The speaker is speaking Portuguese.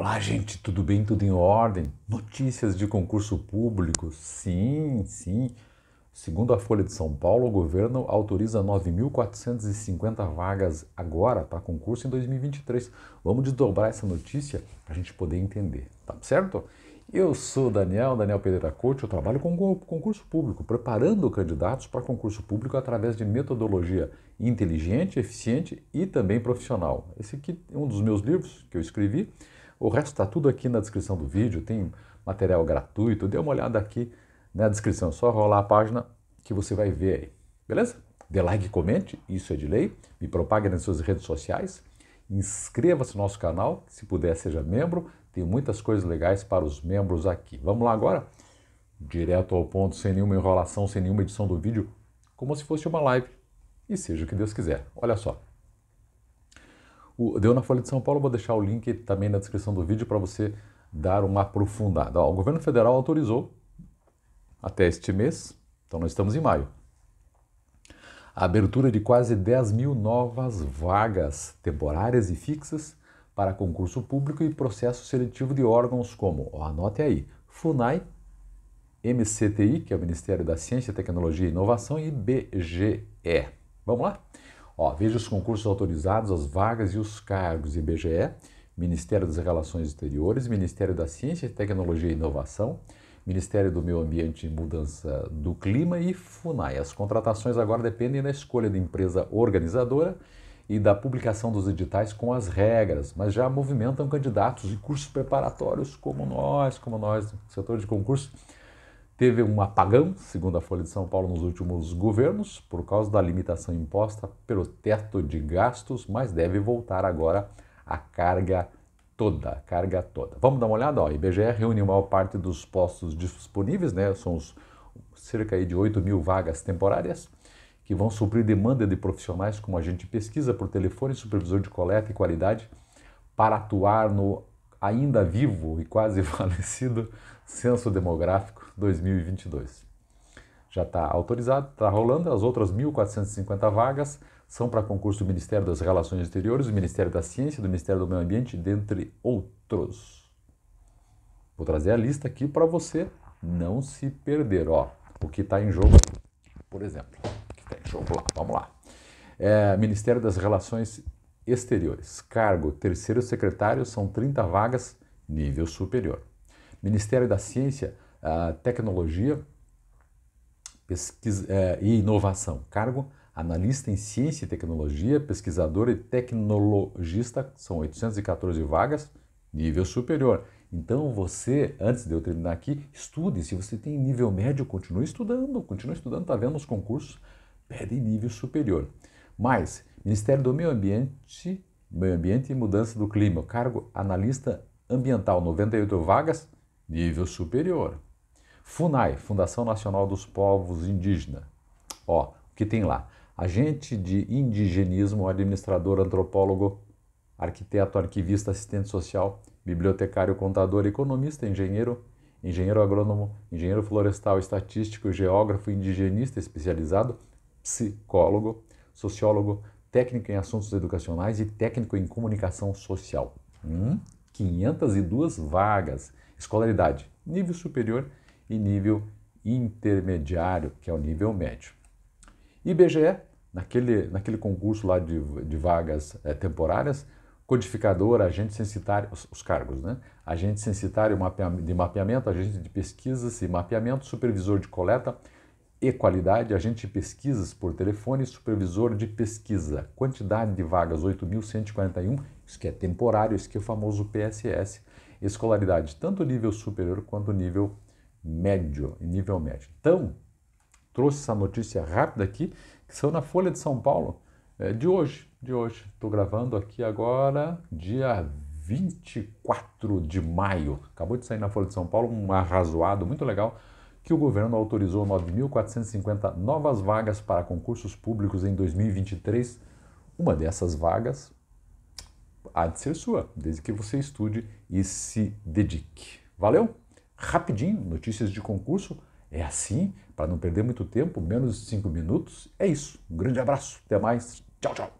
Olá, gente, tudo bem? Tudo em ordem? Notícias de concurso público? Sim, sim. Segundo a Folha de São Paulo, o governo autoriza 9.450 vagas agora para tá? concurso em 2023. Vamos desdobrar essa notícia para a gente poder entender, tá certo? Eu sou Daniel, Daniel Pereira Couto, eu trabalho com concurso público, preparando candidatos para concurso público através de metodologia inteligente, eficiente e também profissional. Esse aqui é um dos meus livros que eu escrevi. O resto está tudo aqui na descrição do vídeo, tem material gratuito, dê uma olhada aqui na descrição, é só rolar a página que você vai ver aí. Beleza? Dê like, comente, isso é de lei, me propague nas suas redes sociais, inscreva-se no nosso canal, se puder seja membro, tem muitas coisas legais para os membros aqui. Vamos lá agora? Direto ao ponto, sem nenhuma enrolação, sem nenhuma edição do vídeo, como se fosse uma live. E seja o que Deus quiser. Olha só, o, deu na Folha de São Paulo, vou deixar o link também na descrição do vídeo para você dar uma aprofundada. Ó, o governo federal autorizou até este mês, então nós estamos em maio, a abertura de quase 10 mil novas vagas temporárias e fixas para concurso público e processo seletivo de órgãos como, ó, anote aí, FUNAI, MCTI, que é o Ministério da Ciência, Tecnologia e Inovação, e BGE. Vamos lá? Ó, veja os concursos autorizados, as vagas e os cargos IBGE, Ministério das Relações Exteriores, Ministério da Ciência, Tecnologia e Inovação, Ministério do Meio Ambiente e Mudança do Clima e FUNAI. As contratações agora dependem da escolha da empresa organizadora e da publicação dos editais com as regras, mas já movimentam candidatos e cursos preparatórios como nós, como nós, setor de concurso Teve um apagão, segundo a Folha de São Paulo, nos últimos governos, por causa da limitação imposta pelo teto de gastos, mas deve voltar agora a carga toda, carga toda. Vamos dar uma olhada, ó, IBGE reúne a maior parte dos postos disponíveis, né, são os, cerca de 8 mil vagas temporárias, que vão suprir demanda de profissionais como agente de pesquisa por telefone, supervisor de coleta e qualidade, para atuar no ainda vivo e quase falecido Censo Demográfico 2022. Já está autorizado, está rolando. As outras 1.450 vagas são para concurso do Ministério das Relações Exteriores, do Ministério da Ciência, do Ministério do Meio Ambiente, dentre outros. Vou trazer a lista aqui para você não se perder. Ó, o que está em jogo, por exemplo. O que está em jogo lá, vamos lá. É, Ministério das Relações Exteriores. Cargo: terceiro secretário, são 30 vagas, nível superior. Ministério da Ciência, ah, Tecnologia pesquisa, eh, e Inovação. Cargo: analista em ciência e tecnologia, pesquisador e tecnologista, são 814 vagas, nível superior. Então você, antes de eu terminar aqui, estude. Se você tem nível médio, continue estudando, continue estudando, tá vendo os concursos, pedem nível superior. Mas Ministério do Meio Ambiente, Meio Ambiente e Mudança do Clima, cargo analista ambiental, 98 vagas, nível superior. FUNAI, Fundação Nacional dos Povos Indígenas. Ó, o que tem lá? Agente de indigenismo, administrador, antropólogo, arquiteto, arquivista, assistente social, bibliotecário, contador, economista, engenheiro, engenheiro agrônomo, engenheiro florestal, estatístico, geógrafo, indigenista especializado, psicólogo, sociólogo, técnico em assuntos educacionais e técnico em comunicação social. Hum, 502 vagas. Escolaridade, nível superior e nível intermediário, que é o nível médio. IBGE, naquele, naquele concurso lá de, de vagas é, temporárias, codificador, agente censitário, os, os cargos, né? Agente censitário mapeamento, de mapeamento, agente de pesquisas e mapeamento, supervisor de coleta, e qualidade, agente de pesquisas por telefone, supervisor de pesquisa. Quantidade de vagas 8.141, isso que é temporário, isso que é o famoso PSS. Escolaridade, tanto nível superior quanto nível médio, nível médio. Então, trouxe essa notícia rápida aqui, que são na Folha de São Paulo, eh, de hoje, de hoje. Estou gravando aqui agora, dia 24 de maio. Acabou de sair na Folha de São Paulo, um arrazoado muito legal que o governo autorizou 9.450 novas vagas para concursos públicos em 2023. Uma dessas vagas há de ser sua, desde que você estude e se dedique. Valeu? Rapidinho, notícias de concurso é assim, para não perder muito tempo, menos de 5 minutos. É isso. Um grande abraço, até mais. Tchau, tchau.